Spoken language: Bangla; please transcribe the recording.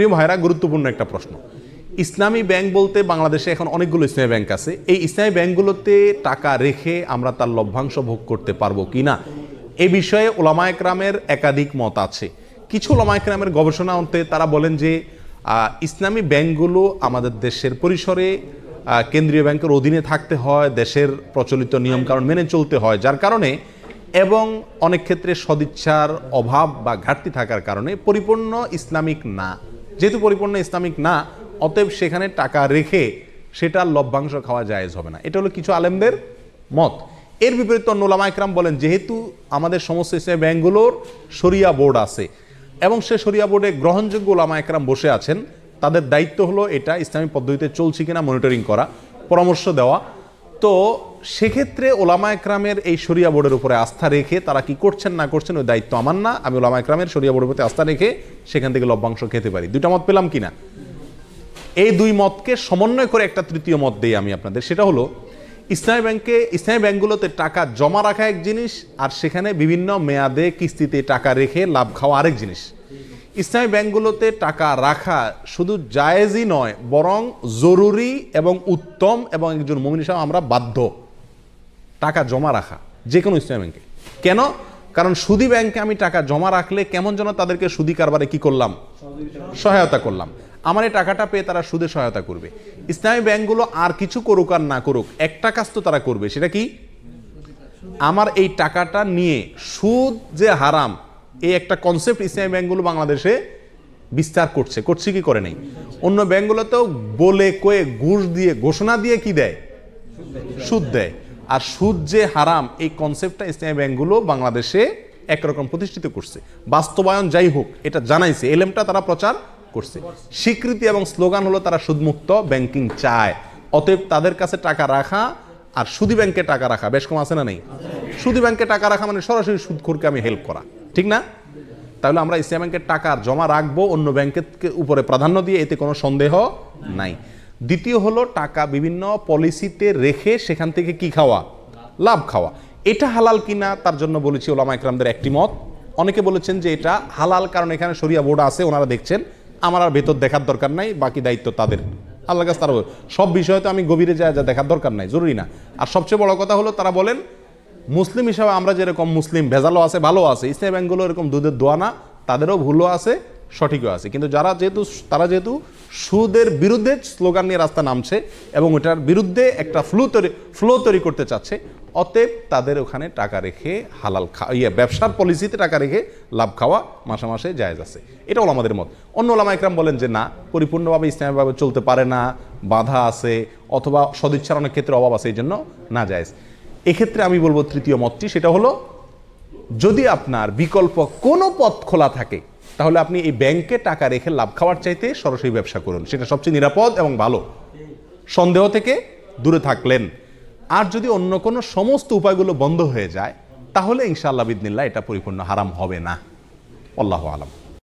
প্রিয় ভাইরা গুরুত্বপূর্ণ একটা প্রশ্ন ইসলামী ব্যাংক বলতে বাংলাদেশে এখন অনেকগুলো ইসলামী ব্যাংক আছে এই ইসলামী ব্যাংকগুলোতে টাকা রেখে আমরা তার লভ্যাংশ ভোগ করতে পারবো কি না এ বিষয়ে ওলামায়করামের একাধিক মত আছে কিছু ওলামায়করামের গবেষণা অন্তে তারা বলেন যে ইসলামী ব্যাংকগুলো আমাদের দেশের পরিসরে কেন্দ্রীয় ব্যাংকের অধীনে থাকতে হয় দেশের প্রচলিত নিয়মকানুন মেনে চলতে হয় যার কারণে এবং অনেক ক্ষেত্রে সদিচ্ছার অভাব বা ঘাটতি থাকার কারণে পরিপূর্ণ ইসলামিক না যেহেতু পরিপূর্ণ ইসলামিক না অতএব সেখানে টাকা রেখে সেটা লভ্যাংশ খাওয়া জায়েজ হবে না এটা হলো কিছু আলেমদের মত এর বিপরীত নোলামা একরাম বলেন যেহেতু আমাদের সমস্ত ইসলামী ব্যাংকগুলোর সরিয়া বোর্ড আছে এবং সে সরিয়া বোর্ডে গ্রহণযোগ্য ওলামা একরাম বসে আছেন তাদের দায়িত্ব হলো এটা ইসলামী পদ্ধতিতে চলছে কিনা মনিটরিং করা পরামর্শ দেওয়া তো সেক্ষেত্রে ওলামা একরামের এই সরিয়া বোর্ডের উপরে আস্থা রেখে তারা কি করছেন না করছেন ওই দায়িত্ব আমার না আমি ওলামা একরামের সরিয়া বোর্ডের প্রতি আস্থা রেখে সেখান থেকে লভ্যাংশ খেতে পারি দুইটা মত পেলাম কিনা এই দুই মতকে সমন্বয় করে একটা তৃতীয় মত দিই আমি আপনাদের সেটা হলো ইসলামী ব্যাংকে ইসলামী ব্যাংকগুলোতে টাকা জমা রাখা এক জিনিস আর সেখানে বিভিন্ন মেয়াদে কিস্তিতে টাকা রেখে লাভ খাওয়া আরেক জিনিস ইসলামী ব্যাংকগুলোতে টাকা রাখা শুধু জায়েজই নয় বরং জরুরি এবং উত্তম এবং একজন মমিন হিসাবে আমরা বাধ্য টাকা জমা রাখা যে কোনো ইসলামী ব্যাংকে কেন কারণ সুদি ব্যাংকে আমি টাকা জমা রাখলে কেমন যেন তাদেরকে সুদি কারবারে কি করলাম সহায়তা করলাম আমার এই টাকাটা পেয়ে তারা সুদে সহায়তা করবে ইসলামী ব্যাংকগুলো আর কিছু করুক আর না করুক একটা কাজ তো তারা করবে সেটা কি আমার এই টাকাটা নিয়ে সুদ যে হারাম এই একটা কনসেপ্ট ইসলামী ব্যাংকগুলো বাংলাদেশে বিস্তার করছে করছে কি করে নেই অন্য ব্যাংকগুলোতেও বলে কয়ে ঘুষ দিয়ে ঘোষণা দিয়ে কি দেয় সুদ দেয় আর সুদ যে হারাম এই কনসেপ্টটা ইসলামী ব্যাংকগুলো বাংলাদেশে একরকম প্রতিষ্ঠিত করছে বাস্তবায়ন যাই হোক এটা জানাইছে এলএমটা তারা প্রচার করছে স্বীকৃতি এবং স্লোগান হলো তারা সুদমুক্ত ব্যাংকিং চায় অতএব তাদের কাছে টাকা রাখা আর সুদী ব্যাংকে টাকা রাখা বেশ কম আছে না নেই সুদী ব্যাংকে টাকা রাখা মানে সরাসরি সুদখোরকে আমি হেল্প করা ঠিক না তাহলে আমরা ইসলাম ব্যাংকের টাকা জমা রাখবো অন্য ব্যাংকের উপরে প্রাধান্য দিয়ে এতে কোনো সন্দেহ নাই দ্বিতীয় হলো টাকা বিভিন্ন পলিসিতে রেখে সেখান থেকে কি খাওয়া লাভ খাওয়া এটা হালাল কিনা তার জন্য বলেছি ওলামা ইকরামদের একটি মত অনেকে বলেছেন যে এটা হালাল কারণ এখানে সরিয়া বোর্ড আছে ওনারা দেখছেন আমার আর ভেতর দেখার দরকার নাই বাকি দায়িত্ব তাদের আল্লাহ কাছে তারা সব বিষয়ে তো আমি গভীরে যা যা দেখার দরকার নাই জরুরি না আর সবচেয়ে বড় কথা হলো তারা বলেন মুসলিম হিসাবে আমরা যেরকম মুসলিম ভেজালও আছে ভালো আছে ইসলাম ব্যাঙ্কগুলো এরকম দুধের দোয়া না তাদেরও ভুলও আছে সঠিকও আছে কিন্তু যারা যেহেতু তারা যেহেতু সুদের বিরুদ্ধে স্লোগান নিয়ে রাস্তা নামছে এবং ওটার বিরুদ্ধে একটা ফ্লু তৈরি ফ্লো তৈরি করতে চাচ্ছে অতএব তাদের ওখানে টাকা রেখে হালাল খাওয়া ইয়ে ব্যবসার পলিসিতে টাকা রেখে লাভ খাওয়া মাসে মাসে জায়জ আছে এটা হলো আমাদের মত অন্য ওলামা একরাম বলেন যে না পরিপূর্ণভাবে ইসলামিকভাবে চলতে পারে না বাধা আছে অথবা সদিচ্ছার অনেক ক্ষেত্রে অভাব আছে এই জন্য না জায়জ এক্ষেত্রে আমি বলবো তৃতীয় মতটি সেটা হলো যদি আপনার বিকল্প কোনো পথ খোলা থাকে তাহলে আপনি এই ব্যাংকে টাকা রেখে লাভ খাওয়ার চাইতে সরাসরি ব্যবসা করুন সেটা সবচেয়ে নিরাপদ এবং ভালো সন্দেহ থেকে দূরে থাকলেন আর যদি অন্য কোনো সমস্ত উপায়গুলো বন্ধ হয়ে যায় তাহলে ইনশাআল্লাহ বিদিনিল্লা এটা পরিপূর্ণ হারাম হবে না আল্লাহ আলম